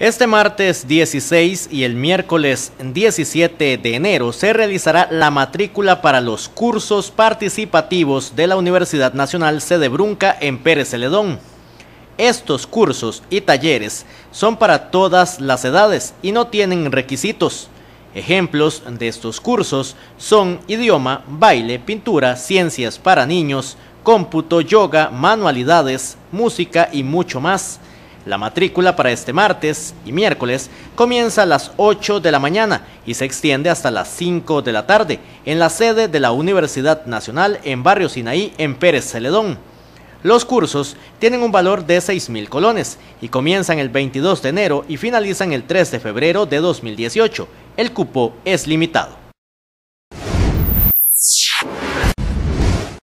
Este martes 16 y el miércoles 17 de enero se realizará la matrícula para los cursos participativos de la Universidad Nacional Sede Brunca en Pérez Celedón. Estos cursos y talleres son para todas las edades y no tienen requisitos. Ejemplos de estos cursos son idioma, baile, pintura, ciencias para niños, cómputo, yoga, manualidades, música y mucho más. La matrícula para este martes y miércoles comienza a las 8 de la mañana y se extiende hasta las 5 de la tarde en la sede de la Universidad Nacional en Barrio Sinaí, en Pérez Celedón. Los cursos tienen un valor de mil colones y comienzan el 22 de enero y finalizan el 3 de febrero de 2018. El cupo es limitado.